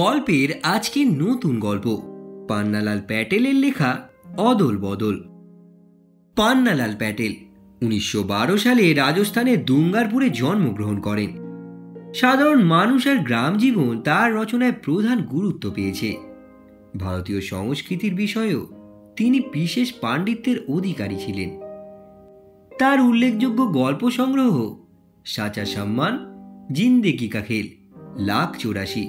গল্পের আজকে নতুন গল্প পান্নালাল প্যাটেলের লেখা অদল বদল পান্নালাল প্যাটেল উনিশশো সালে রাজস্থানের দুঙ্গারপুরে জন্মগ্রহণ করেন সাধারণ মানুষ আর গ্রাম জীবন তার রচনায় প্রধান গুরুত্ব পেয়েছে ভারতীয় সংস্কৃতির বিষয়েও তিনি বিশেষ পাণ্ডিত্যের অধিকারী ছিলেন তার উল্লেখযোগ্য গল্প সংগ্রহ সাচা সম্মান জিন্দেগি কাখেল লাখ চৌরাশি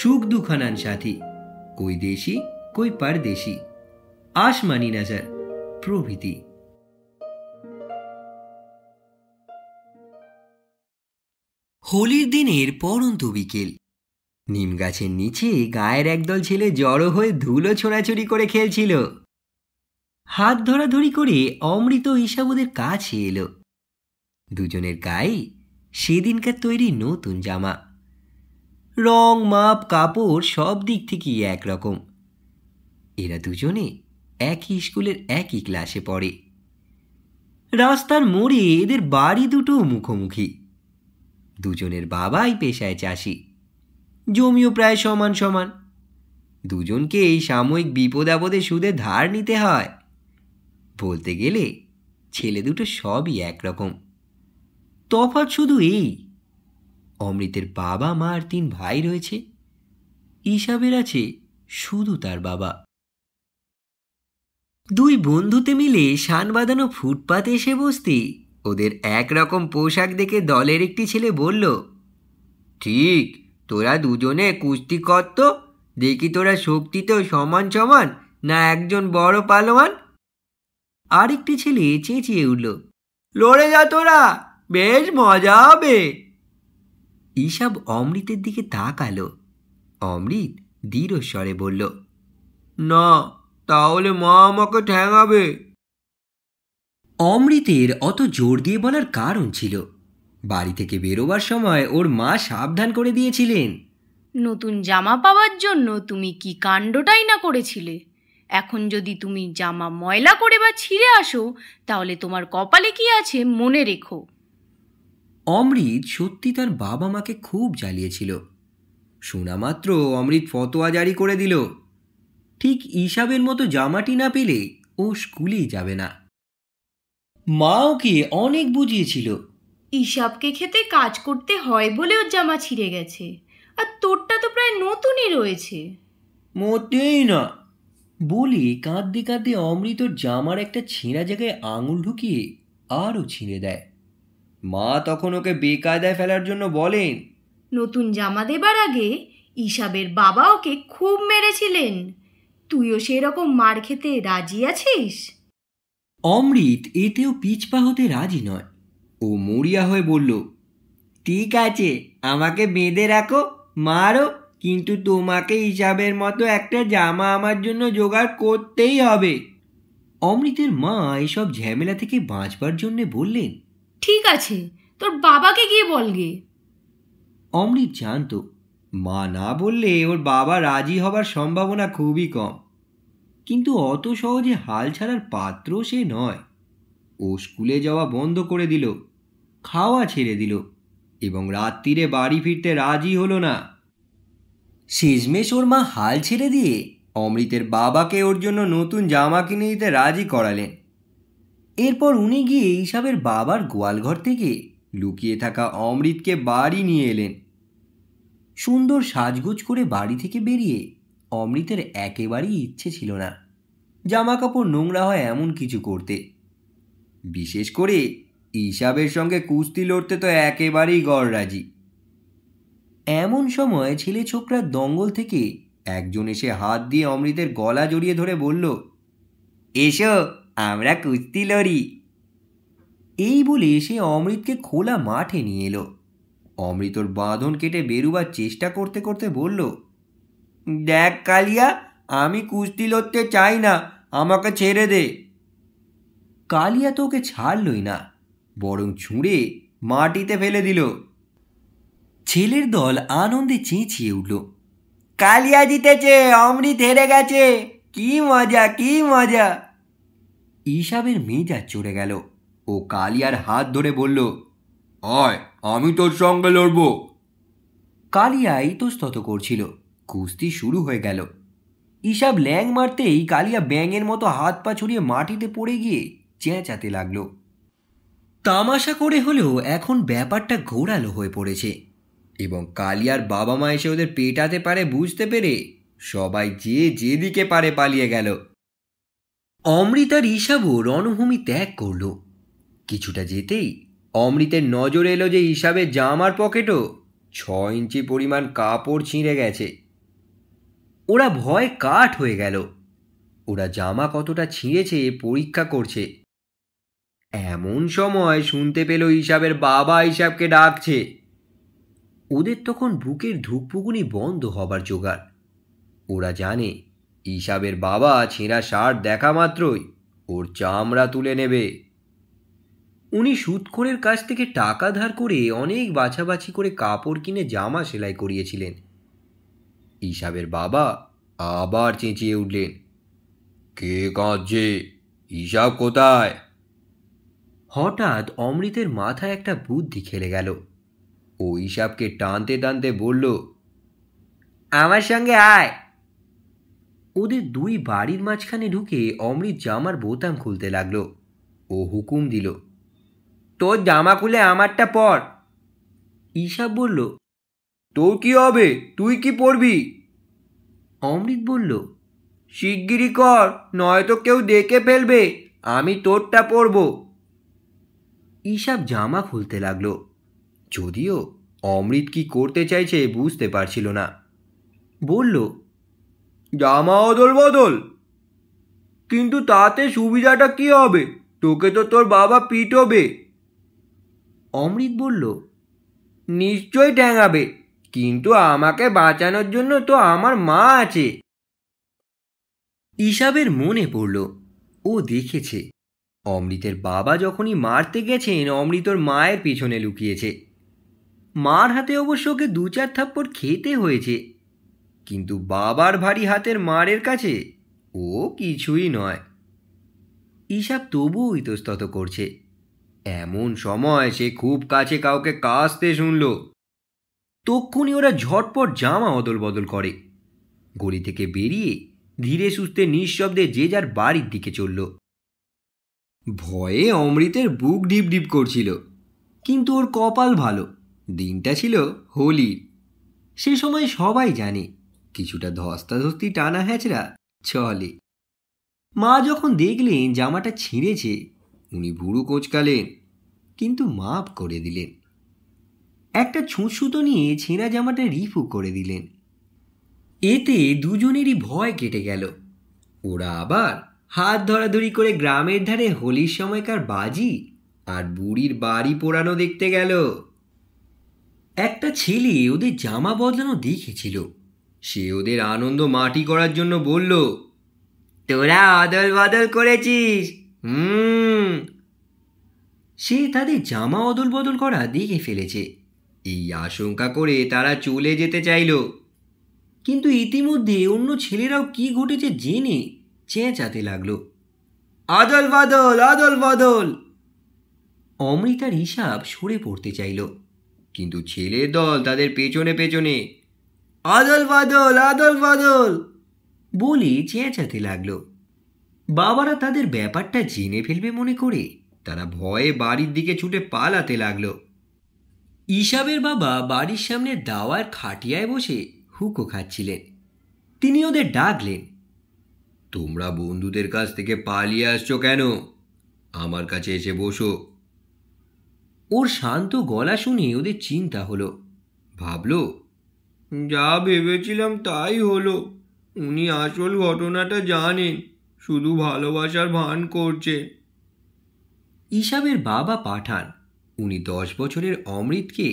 સુખ દુઃખના কই કોઈ દેશી કોઈ પરદેશી આસમાની નજર প্রভৃতি হোলির দিনের পরন্ত বিকেল নিম গাছের নিচে গায়ের একদল ছেলে জড়ো হয়ে ধুলো ছোড়াছড়ি করে খেলছিল হাত ধরাধরি করে অমৃত ঈশাবুদের কাছে এলো দুজনের গায়ে সেদিনকার তৈরি নতুন জামা রং মাপ কাপড় সব দিক থেকেই একরকম এরা দুজনে একই স্কুলের একই ক্লাসে পড়ে রাস্তার মোড়ে এদের বাড়ি দুটো মুখোমুখি দুজনের বাবাই পেশায় চাষি জমিও প্রায় সমান সমান দুজনকে এই সাময়িক বিপদ আপদে সুদে ধার নিতে হয় বলতে গেলে ছেলে দুটো সবই একরকম তফাৎ শুধু এই অমৃতের বাবা মা আর তিন ভাই রয়েছে ইসাবের আছে শুধু তার বাবা দুই বন্ধুতে মিলে শান বাঁধানো ফুটপাতে এসে বসতে ওদের একরকম পোশাক দেখে দলের একটি ছেলে বলল ঠিক তোরা দুজনে কুস্তি করত দেখি তোরা শক্তিতেও সমান সমান না একজন বড় পালোয়ান আরেকটি ছেলে চেঁচিয়ে উঠল লড়ে যা তোরা বেশ মজা হবে ঈশাব অমৃতের দিকে তাকাল অমৃত দৃঢ় স্বরে বলল না তাহলে মা আমাকে ঠেঙাবে অমৃতের অত জোর দিয়ে বলার কারণ ছিল বাড়ি থেকে বেরোবার সময় ওর মা সাবধান করে দিয়েছিলেন নতুন জামা পাওয়ার জন্য তুমি কি কাণ্ডটাই না করেছিলে এখন যদি তুমি জামা ময়লা করে বা ছিঁড়ে আসো তাহলে তোমার কপালে কি আছে মনে রেখো অমৃত সত্যি তার বাবা মাকে খুব জ্বালিয়েছিল শোনা মাত্র অমৃত ফতোয়া জারি করে দিল ঠিক ইসাবের মতো জামাটি না পেলে ও স্কুলেই যাবে না মা ওকে অনেক বুঝিয়েছিল ইসাবকে খেতে কাজ করতে হয় বলে ওর জামা ছিঁড়ে গেছে আর তোরটা তো প্রায় নতুনই রয়েছে মোটেই না বলি কাঁদতে কাঁদতে অমৃতর জামার একটা ছেঁড়া জায়গায় আঙুল ঢুকিয়ে আরও ছিঁড়ে দেয় মা তখন ওকে বেকায়দায় ফেলার জন্য বলেন নতুন জামা দেবার আগে ইসাবের বাবা ওকে খুব মেরেছিলেন তুইও সেরকম মার খেতে রাজি আছিস অমৃত এতেও পিছপা হতে রাজি নয় ও মরিয়া হয়ে বলল ঠিক আছে আমাকে বেঁধে রাখো মারো কিন্তু তোমাকে হিসাবের মতো একটা জামা আমার জন্য জোগাড় করতেই হবে অমৃতের মা এসব ঝামেলা থেকে বাঁচবার জন্যে বললেন ঠিক আছে তোর বাবাকে গিয়ে গে অমৃত জানত মা না বললে ওর বাবা রাজি হবার সম্ভাবনা খুবই কম কিন্তু অত সহজে হাল ছাড়ার পাত্র সে নয় ও স্কুলে যাওয়া বন্ধ করে দিল খাওয়া ছেড়ে দিল এবং রাত্রিরে বাড়ি ফিরতে রাজি হলো না শেষমেশ ওর মা হাল ছেড়ে দিয়ে অমৃতের বাবাকে ওর জন্য নতুন জামা কিনে দিতে রাজি করালেন এরপর উনি গিয়ে ইসাবের বাবার গোয়ালঘর থেকে লুকিয়ে থাকা অমৃতকে বাড়ি নিয়ে এলেন সুন্দর সাজগোজ করে বাড়ি থেকে বেরিয়ে অমৃতের একেবারেই ইচ্ছে ছিল না জামা কাপড় নোংরা হয় এমন কিছু করতে বিশেষ করে ইসাবের সঙ্গে কুস্তি লড়তে তো একেবারেই গড় রাজি এমন সময় ছেলে ছোকরার দঙ্গল থেকে একজন এসে হাত দিয়ে অমৃতের গলা জড়িয়ে ধরে বলল এসো আমরা কুস্তি লড়ি এই বলে সে অমৃতকে খোলা মাঠে নিয়ে এলো অমৃতর বাঁধন কেটে বেরুবার চেষ্টা করতে করতে বলল দেখ কালিয়া আমি কুস্তি লড়তে চাই না আমাকে ছেড়ে দে কালিয়া তো ওকে ছাড়লই না বরং ছুঁড়ে মাটিতে ফেলে দিল ছেলের দল আনন্দে চেঁচিয়ে উঠল কালিয়া জিতেছে অমৃত হেরে গেছে কি মজা কি মজা ইশাবের মেয়েটা চড়ে গেল ও কালিয়ার হাত ধরে বলল আয় আমি তোর সঙ্গে লড়ব কালিয়া ইতস্তত করছিল কুস্তি শুরু হয়ে গেল ইসাব ল্যাং মারতেই কালিয়া ব্যাঙের মতো হাত পা ছড়িয়ে মাটিতে পড়ে গিয়ে চেঁচাতে লাগলো তামাশা করে হলেও এখন ব্যাপারটা ঘোরালো হয়ে পড়েছে এবং কালিয়ার বাবা মা এসে ওদের পেটাতে পারে বুঝতে পেরে সবাই যে যেদিকে পারে পালিয়ে গেল অমৃতার হিসাবও রণভূমি ত্যাগ করল কিছুটা যেতেই অমৃতের নজর এলো যে হিসাবে জামার পকেটও ছ ইঞ্চি পরিমাণ কাপড় ছিঁড়ে গেছে ওরা ভয় কাঠ হয়ে গেল ওরা জামা কতটা ছিঁড়েছে পরীক্ষা করছে এমন সময় শুনতে পেল হিসাবের বাবা হিসাবকে ডাকছে ওদের তখন বুকের ধুকপুকুনি বন্ধ হবার জোগাড় ওরা জানে ইসাবের বাবা ছেঁড়া শার্ট দেখা মাত্রই ওর চামড়া তুলে নেবে উনি সুৎখোরের কাছ থেকে টাকা ধার করে অনেক বাছাবাছি করে কাপড় কিনে জামা সেলাই করিয়েছিলেন ইসাবের বাবা আবার চেঁচিয়ে উঠলেন কে কাঁদছে ইসাব কোথায় হঠাৎ অমৃতের মাথায় একটা বুদ্ধি খেলে গেল ও ইসাবকে টানতে টানতে বলল আমার সঙ্গে আয় ওদের দুই বাড়ির মাঝখানে ঢুকে অমৃত জামার বোতাম খুলতে লাগলো ও হুকুম দিল তোর জামা খুলে আমারটা পর ঈশাব বলল তোর কি হবে তুই কি পড়বি অমৃত বলল শিগগিরি কর নয়তো কেউ দেখে ফেলবে আমি তোরটা পড়ব ঈশাব জামা খুলতে লাগলো যদিও অমৃত কি করতে চাইছে বুঝতে পারছিল না বলল জামা অদল বদল কিন্তু তাতে সুবিধাটা কি হবে তোকে তো তোর বাবা পিটবে অমৃত বলল নিশ্চয় ঠ্যাঙাবে কিন্তু আমাকে বাঁচানোর জন্য তো আমার মা আছে ইসাবের মনে পড়ল ও দেখেছে অমৃতের বাবা যখনই মারতে গেছেন অমৃতর মায়ের পিছনে লুকিয়েছে মার হাতে অবশ্য ওকে দু চার থাপ্পড় খেতে হয়েছে কিন্তু বাবার ভারী হাতের মারের কাছে ও কিছুই নয় ইসাব তবু ইতস্তত করছে এমন সময় সে খুব কাছে কাউকে কাঁচতে শুনল তক্ষুনি ওরা ঝটপট জামা অদল বদল করে গড়ি থেকে বেরিয়ে ধীরে সুস্থে নিঃশব্দে যে যার বাড়ির দিকে চলল ভয়ে অমৃতের বুক ডিপ ডিপ করছিল কিন্তু ওর কপাল ভালো দিনটা ছিল হোলির সে সময় সবাই জানে কিছুটা ধস্তাধস্তি টানা হ্যাচড়া চলে মা যখন দেখলেন জামাটা ছিঁড়েছে উনি ভুড়ু কোঁচকালেন কিন্তু মাপ করে দিলেন একটা ছুঁচসুতো নিয়ে ছেঁড়া জামাটা রিফু করে দিলেন এতে দুজনেরই ভয় কেটে গেল ওরা আবার হাত ধরাধরি করে গ্রামের ধারে হোলির সময়কার বাজি আর বুড়ির বাড়ি পোড়ানো দেখতে গেল একটা ছেলে ওদের জামা বদলানো দেখেছিল সে ওদের আনন্দ মাটি করার জন্য বলল তোরা আদল বদল করেছিস হুম সে তাদের জামা অদল বদল করা দেখে ফেলেছে এই আশঙ্কা করে তারা চলে যেতে চাইল কিন্তু ইতিমধ্যে অন্য ছেলেরাও কি ঘটেছে জেনে চেঁচাতে লাগলো আদল বাদল আদল বাদল অমৃতার হিসাব সরে পড়তে চাইল কিন্তু ছেলের দল তাদের পেছনে পেছনে আদল বাদল আদল বাদল বলে চেঁচাতে লাগলো বাবারা তাদের ব্যাপারটা জেনে ফেলবে মনে করে তারা ভয়ে বাড়ির দিকে ছুটে পালাতে লাগলো ইসাবের বাবা বাড়ির সামনে দাওয়ার খাটিয়ায় বসে হুকো খাচ্ছিলেন তিনি ওদের ডাকলেন তোমরা বন্ধুদের কাছ থেকে পালিয়ে আসছো কেন আমার কাছে এসে বসো ওর শান্ত গলা শুনে ওদের চিন্তা হলো ভাবলো যা ভেবেছিলাম তাই হলো উনি আসল ঘটনাটা জানেন শুধু ভালোবাসার ভান করছে ইসাবের বাবা পাঠান উনি দশ বছরের অমৃতকে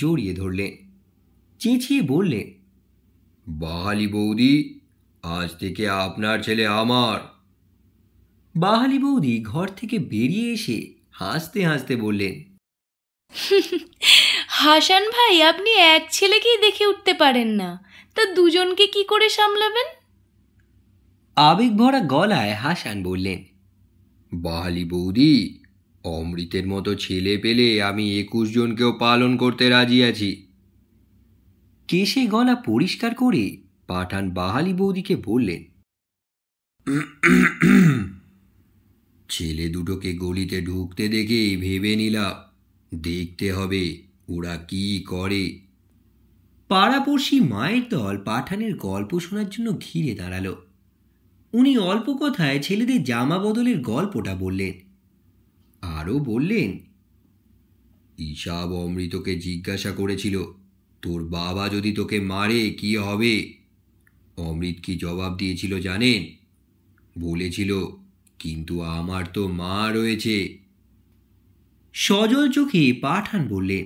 জড়িয়ে ধরলেন চেঁচিয়ে বললেন বাহালি বৌদি আজ থেকে আপনার ছেলে আমার বাহালি বৌদি ঘর থেকে বেরিয়ে এসে হাসতে হাসতে বললেন হাসান ভাই আপনি এক ছেলেকেই দেখে উঠতে পারেন না তা দুজনকে কি করে সামলাবেন আবেগ ভরা গলায় হাসান বললেন বাহালি বৌদি অমৃতের মতো ছেলে পেলে আমি একুশ জনকেও পালন করতে রাজি আছি কেশে গলা পরিষ্কার করে পাঠান বাহালি বৌদিকে বললেন ছেলে দুটোকে গলিতে ঢুকতে দেখে ভেবে নিলাম দেখতে হবে ওরা কি করে পাড়াপড়শি মায়ের দল পাঠানের গল্প শোনার জন্য ঘিরে দাঁড়ালো উনি অল্প কথায় ছেলেদের জামা বদলের গল্পটা বললেন আরও বললেন ঈশাব অমৃতকে জিজ্ঞাসা করেছিল তোর বাবা যদি তোকে মারে কি হবে অমৃত কি জবাব দিয়েছিল জানেন বলেছিল কিন্তু আমার তো মা রয়েছে সজল চোখে পাঠান বললেন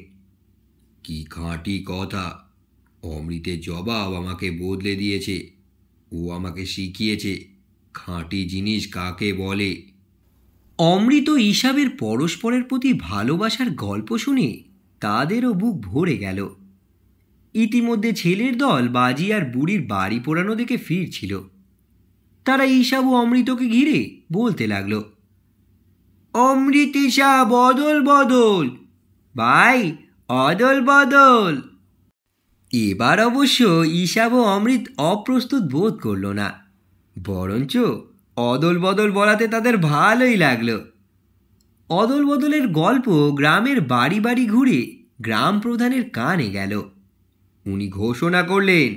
কি খাঁটি কথা অমৃতের জবাব আমাকে বদলে দিয়েছে ও আমাকে শিখিয়েছে খাঁটি জিনিস কাকে বলে অমৃত ইসাবের পরস্পরের প্রতি ভালোবাসার গল্প শুনে তাদেরও বুক ভরে গেল ইতিমধ্যে ছেলের দল বাজি আর বুড়ির বাড়ি পোড়ানো দেখে ফিরছিল তারা ইসাব ও অমৃতকে ঘিরে বলতে লাগল অমৃত ইসা বদল বদল ভাই অদল বদল এবার অবশ্য ঈশাব অমৃত অপ্রস্তুত বোধ করল না বরঞ্চ অদল বদল বলাতে তাদের ভালোই লাগলো অদল বদলের গল্প গ্রামের বাড়ি বাড়ি ঘুরে গ্রাম প্রধানের কানে গেল উনি ঘোষণা করলেন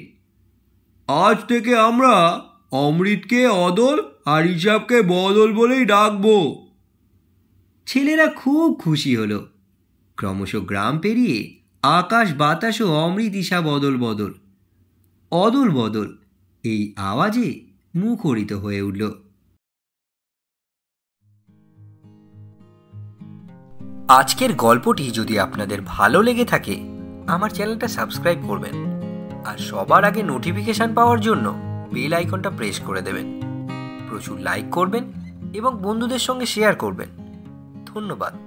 আজ থেকে আমরা অমৃতকে অদল আর হিসাবকে বদল বলেই ডাকবো ছেলেরা খুব খুশি হলো ক্রমশ গ্রাম পেরিয়ে আকাশ বাতাস ও ইশা বদল বদল অদল বদল এই আওয়াজে মুখরিত হয়ে উঠল আজকের গল্পটি যদি আপনাদের ভালো লেগে থাকে আমার চ্যানেলটা সাবস্ক্রাইব করবেন আর সবার আগে নোটিফিকেশান পাওয়ার জন্য বেল আইকনটা প্রেস করে দেবেন প্রচুর লাইক করবেন এবং বন্ধুদের সঙ্গে শেয়ার করবেন ধন্যবাদ